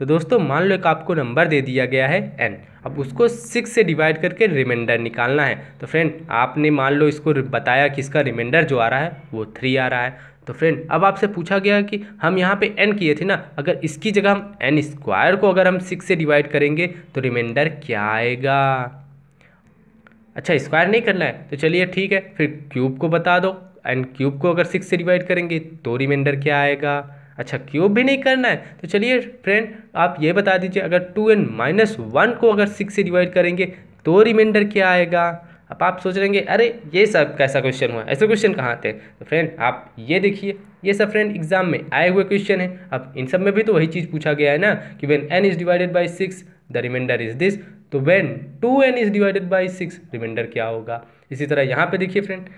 तो दोस्तों मान लो एक आपको नंबर दे दिया गया है एन अब उसको सिक्स से डिवाइड करके रिमाइंडर निकालना है तो फ्रेंड आपने मान लो इसको बताया कि इसका रिमाइंडर जो आ रहा है वो थ्री आ रहा है तो फ्रेंड अब आपसे पूछा गया कि हम यहाँ पे एन किए थे ना अगर इसकी जगह हम एन स्क्वायर को अगर हम सिक्स से डिवाइड करेंगे तो रिमाइंडर क्या आएगा अच्छा स्क्वायर नहीं करना है तो चलिए ठीक है फिर क्यूब को बता दो एन क्यूब को अगर सिक्स से डिवाइड करेंगे तो रिमाइंडर क्या आएगा अच्छा क्यूब भी नहीं करना है तो चलिए फ्रेंड आप ये बता दीजिए अगर टू एन माइनस वन को अगर सिक्स से डिवाइड करेंगे तो रिमाइंडर क्या आएगा अब आप सोच रहेंगे अरे ये सब कैसा क्वेश्चन हुआ ऐसे क्वेश्चन कहाँ आते हैं तो फ्रेंड आप ये देखिए ये सब फ्रेंड एग्जाम में आए हुए क्वेश्चन है अब इन सब में भी तो वही चीज़ पूछा गया है ना कि when n is divided by six the remainder is this तो when two n is divided by six remainder क्या होगा इसी तरह यहाँ पे देखिए फ्रेंड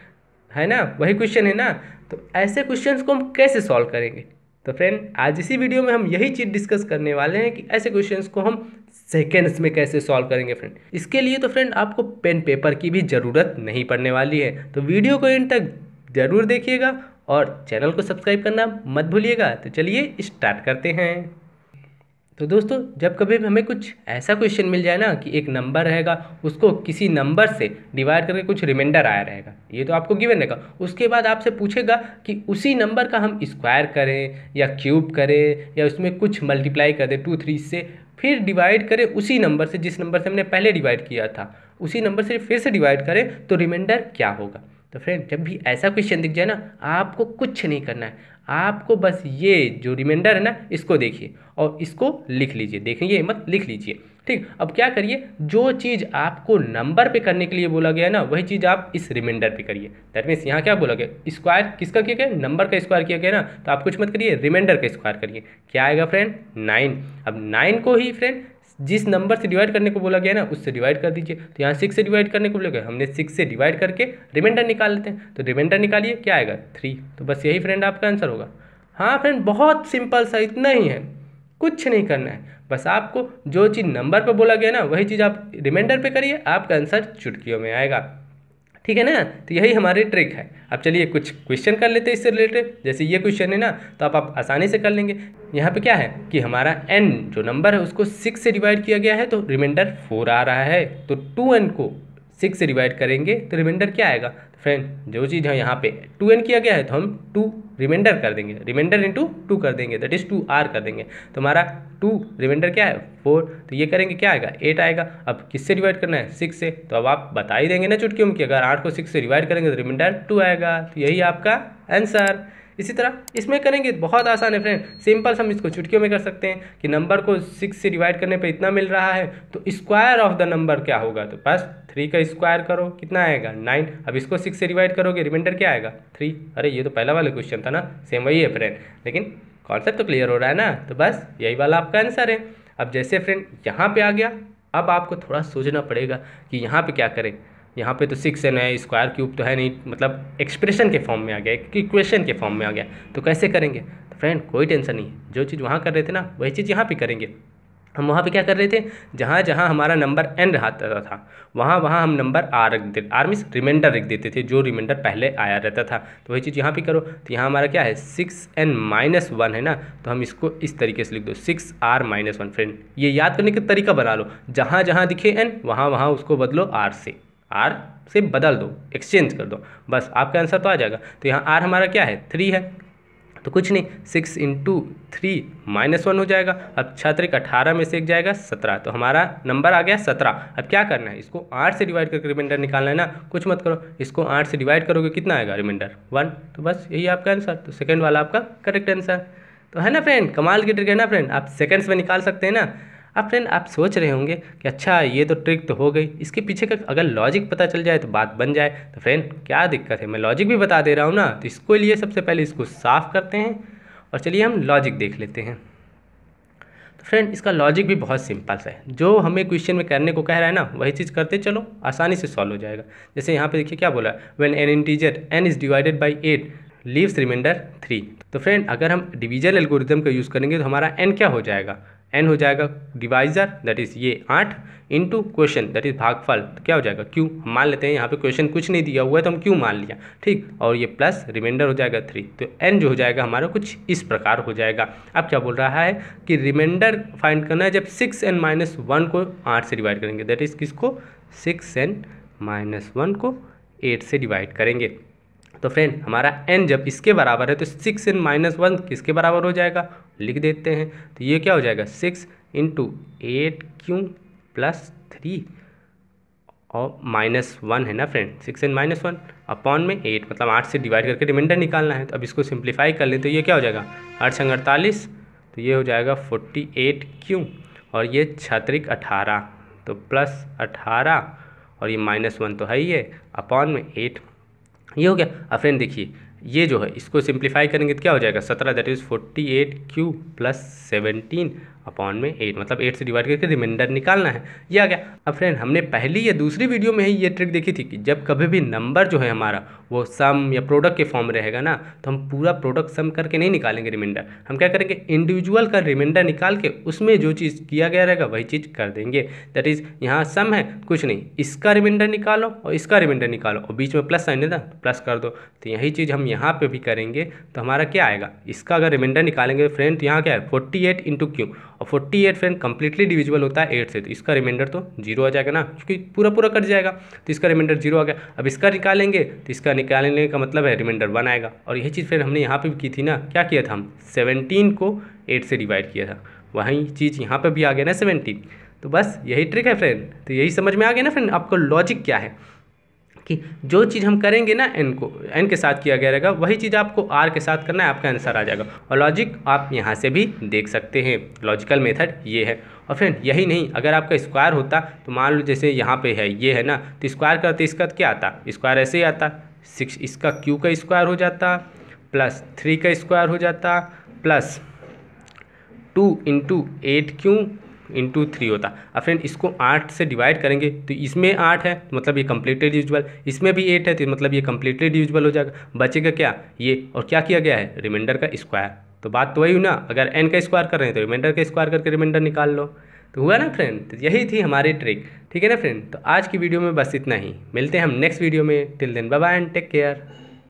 है ना वही क्वेश्चन है ना तो ऐसे क्वेश्चन को हम कैसे सॉल्व करेंगे तो फ्रेंड आज इसी वीडियो में हम यही चीज़ डिस्कस करने वाले हैं कि ऐसे क्वेश्चंस को हम सेकेंड्स में कैसे सॉल्व करेंगे फ्रेंड इसके लिए तो फ्रेंड आपको पेन पेपर की भी ज़रूरत नहीं पड़ने वाली है तो वीडियो को इन तक ज़रूर देखिएगा और चैनल को सब्सक्राइब करना मत भूलिएगा तो चलिए स्टार्ट करते हैं तो दोस्तों जब कभी हमें कुछ ऐसा क्वेश्चन मिल जाए ना कि एक नंबर रहेगा उसको किसी नंबर से डिवाइड करके कुछ रिमाइंडर आया रहेगा ये तो आपको गिवन रहेगा उसके बाद आपसे पूछेगा कि उसी नंबर का हम स्क्वायर करें या क्यूब करें या उसमें कुछ मल्टीप्लाई कर दें टू थ्री से फिर डिवाइड करें उसी नंबर से जिस नंबर से हमने पहले डिवाइड किया था उसी नंबर से फिर से डिवाइड करें तो रिमाइंडर क्या होगा तो फ्रेंड जब भी ऐसा क्वेश्चन दिख जाए ना आपको कुछ नहीं करना है आपको बस ये जो रिमाइंडर है ना इसको देखिए और इसको लिख लीजिए देखेंगे मत लिख लीजिए ठीक अब क्या करिए जो चीज़ आपको नंबर पे करने के लिए बोला गया ना वही चीज़ आप इस रिमाइंडर पे करिए दैट मीन्स यहाँ क्या बोला गया स्क्वायर किसका किया गया नंबर का स्क्वायर किया गया ना तो आप कुछ मत करिए रिमाइंडर का स्क्वायर करिए क्या आएगा फ्रेंड नाइन अब नाइन को ही फ्रेंड जिस नंबर से डिवाइड करने को बोला गया ना उससे डिवाइड कर दीजिए तो यहाँ सिक्स से डिवाइड करने को बोला गया हमने सिक्स से डिवाइड करके रिमाइंडर निकाल लेते हैं तो रिमाइंडर निकालिए क्या आएगा थ्री तो बस यही फ्रेंड आपका आंसर होगा हाँ फ्रेंड बहुत सिंपल सा इतना ही है कुछ नहीं करना है बस आपको जो चीज़ नंबर पर बोला गया ना वही चीज़ आप रिमाइंडर पर करिए आपका आंसर चुटकियों में आएगा ठीक है ना तो यही हमारी ट्रिक है अब चलिए कुछ क्वेश्चन कर लेते हैं इससे रिलेटेड जैसे ये क्वेश्चन है ना तो आप, आप आसानी से कर लेंगे यहाँ पे क्या है कि हमारा एन जो नंबर है उसको सिक्स से डिवाइड किया गया है तो रिमाइंडर फोर आ रहा है तो टू एन को सिक्स से डिवाइड करेंगे तो रिमाइंडर क्या आएगा तो फ्रेंड जो चीज़ है यहाँ पे टू एन किया गया है तो हम टू रिमाइंडर कर देंगे रिमाइंडर इंटू टू कर देंगे दैट इज़ टू आर कर देंगे तो हमारा टू रिमाइंडर क्या है फोर तो ये करेंगे क्या आएगा एट आएगा अब किससे डिवाइड करना है सिक्स से तो अब आप बता ही देंगे ना चुटकी उनकी कि अगर आठ को सिक्स से डिवाइड करेंगे तो रिमाइंडर टू आएगा तो यही आपका आंसर इसी तरह इसमें करेंगे बहुत आसान है फ्रेंड सिंपल हम इसको चुटकियों में कर सकते हैं कि नंबर को सिक्स से डिवाइड करने पर इतना मिल रहा है तो स्क्वायर ऑफ द नंबर क्या होगा तो बस थ्री का स्क्वायर करो कितना आएगा नाइन अब इसको सिक्स से डिवाइड करोगे रिमाइंडर क्या आएगा थ्री अरे ये तो पहला वाला क्वेश्चन था ना सेम वही है फ्रेंड लेकिन कॉन्सेप्ट तो क्लियर हो रहा है ना तो बस यही वाला आपका आंसर है अब जैसे फ्रेंड यहाँ पे आ गया अब आपको थोड़ा सोचना पड़ेगा कि यहाँ पे क्या करें यहाँ पे तो सिक्स एन है स्क्वायर क्यूब तो है नहीं मतलब एक्सप्रेशन के फॉर्म में आ गया एक इक्वेशन के फॉर्म में आ गया तो कैसे करेंगे तो फ्रेंड कोई टेंशन नहीं जो चीज़ वहाँ कर रहे थे ना वही चीज़ यहाँ पे करेंगे हम वहाँ पे क्या कर रहे थे जहाँ जहाँ हमारा नंबर एन रहता था, था वहाँ वहाँ हम नंबर आर रख देते आर मीस रिमाइंडर रख देते थे जो रिमाइंडर पहले आया रहता था तो वही चीज़ यहाँ पे करो तो यहाँ हमारा क्या है सिक्स एन माइनस वन है ना तो हम इसको इस तरीके से लिख दो six r minus one friend ये याद करने का तरीका बना लो जहाँ जहाँ दिखे एन वहाँ वहाँ उसको बदलो आर से आर से बदल दो एक्सचेंज कर दो बस आपका आंसर तो आ जाएगा तो यहाँ आर हमारा क्या है थ्री है तो कुछ नहीं six into three minus one हो जाएगा अब छात्र एक अठारह में से एक जाएगा सत्रह तो हमारा नंबर आ गया सत्रह अब क्या करना है इसको आठ से डिवाइड करके रिमाइंडर निकालना है ना कुछ मत करो इसको आठ से डिवाइड करोगे कितना आएगा रिमाइंडर वन तो बस यही आपका आंसर तो सेकेंड वाला आपका करेक्ट आंसर तो है ना फ्रेंड कमाल की ट्रिक है ना फ्रेंड आप सेकेंड्स में निकाल सकते हैं ना अब फ्रेंड आप सोच रहे होंगे कि अच्छा ये तो ट्रिक तो हो गई इसके पीछे का अगर लॉजिक पता चल जाए तो बात बन जाए तो फ्रेंड क्या दिक्कत है मैं लॉजिक भी बता दे रहा हूँ ना तो इसको लिए सबसे पहले इसको साफ़ करते हैं और चलिए हम लॉजिक देख लेते हैं तो फ्रेंड इसका लॉजिक भी बहुत सिंपल सा है जो हमें क्वेश्चन में करने को कह रहा है ना वही चीज़ करते चलो आसानी से सॉल्व हो जाएगा जैसे यहाँ पे देखिए क्या बोला when n integer n is divided by eight leaves remainder three तो फ्रेंड अगर हम डिवीजन एल्गोरिज्म का यूज़ करेंगे तो हमारा एन क्या हो जाएगा एन हो जाएगा डिवाइजर दैट इज़ ये आठ इंटू क्वेश्चन दैट इज़ भागफल तो क्या हो जाएगा क्यू हम मान लेते हैं यहाँ पे क्वेश्चन कुछ नहीं दिया हुआ है तो हम क्यू मान लिया ठीक और ये प्लस रिमाइंडर हो जाएगा थ्री तो एन जो हो जाएगा हमारा कुछ इस प्रकार हो जाएगा अब क्या बोल रहा है कि रिमाइंडर फाइंड करना है जब सिक्स एन माइनस वन को आठ से डिवाइड करेंगे दैट इज़ किसको सिक्स एन माइनस वन को एट से डिवाइड करेंगे तो फ्रेंड हमारा एन जब इसके बराबर है तो सिक्स एन माइनस वन किसके बराबर हो जाएगा लिख देते हैं तो ये क्या हो जाएगा six into eight q plus three और माइनस वन है ना friend six and minus one upon में एट मतलब आठ से डिवाइड करके रिमाइंडर निकालना है तो अब इसको सिंप्लीफाई कर लें तो ये क्या हो जाएगा आठ संग अड़तालीस तो ये हो जाएगा फोर्टी एट क्यू और ये छत्रिक अठारह तो प्लस अठारह और ये माइनस वन तो है ही है अपॉन में एट ये हो गया अब फ्रेंड देखिए ये जो है इसको सिंप्लीफाई करेंगे तो क्या हो जाएगा सत्रह that is forty eight q plus seventeen upon में एट मतलब एट से डिवाइड करके रिमाइंडर निकालना है ये आ गया अब फ्रेंड हमने पहली या दूसरी वीडियो में ही ये ट्रिक देखी थी कि जब कभी भी नंबर जो है हमारा वो सम या प्रोडक्ट के फॉर्म रहेगा ना तो हम पूरा प्रोडक्ट सम करके नहीं निकालेंगे रिमाइंडर हम क्या करेंगे इंडिविजुअल का रिमाइंडर निकाल के उसमें जो चीज़ किया गया रहेगा वही चीज़ कर देंगे दैट इज़ यहाँ सम है कुछ नहीं इसका रिमाइंडर निकालो और इसका रिमाइंडर निकालो और बीच में प्लस साइन है ना प्लस कर दो तो यही चीज़ हम यहाँ पर भी करेंगे तो हमारा क्या आएगा इसका अगर रिमाइंडर निकालेंगे फ्रेंड तो यहाँ क्या है फोर्टी एट इंटू क्यू और forty eight friend completely divisible होता है एट से तो इसका रिमाइंडर तो जीरो आ जाएगा ना क्योंकि पूरा पूरा कट जाएगा तो इसका रिमाइंडर जीरो आ गया अब इसका निकालेंगे तो इसका निकालने का मतलब है रिमाइंडर वन आएगा और यही चीज़ फ्रेंड हमने यहाँ पर भी की थी ना क्या किया था हम सेवनटीन को एट से डिवाइड किया था वही चीज़ यहाँ पर भी आ गया ना सेवनटीन तो बस यही ट्रिक है फ्रेंड तो यही समझ में आ गया ना फ्रेंड आपका लॉजिक क्या है कि जो चीज़ हम करेंगे ना एन को एन के साथ किया गया रहेगा वही चीज़ आपको आर के साथ करना है आपका आंसर आ जाएगा और लॉजिक आप यहाँ से भी देख सकते हैं लॉजिकल मेथड ये है और फ्रेंड यही नहीं अगर आपका स्क्वायर होता तो मान लो जैसे यहाँ पे है ये है ना तो स्क्वायर करते तो इसका क्या आता स्क्वायर ऐसे ही आता सिक्स इसका क्यू का स्क्वायर हो जाता प्लस थ्री का स्क्वायर हो जाता plus two into eight q into three होता अब फ्रेंड इसको आठ से डिवाइड करेंगे तो इसमें आठ है तो मतलब ये कम्प्लीटेड यूजल इसमें भी एट है तो मतलब ये कम्प्लीटेड यूजल हो जाएगा बचेगा क्या ये और क्या किया गया है रिमाइंडर का स्क्वायर तो बात तो वही हुई ना अगर एन का स्क्वायर कर रहे हैं तो रिमाइंडर का स्क्वायर करके रिमाइंडर निकाल लो तो हुआ ना फ्रेंड तो यही थी हमारी ट्रिक ठीक है ना फ्रेंड तो आज की वीडियो में बस इतना ही मिलते हैं हम नेक्स्ट वीडियो में till then bye and take care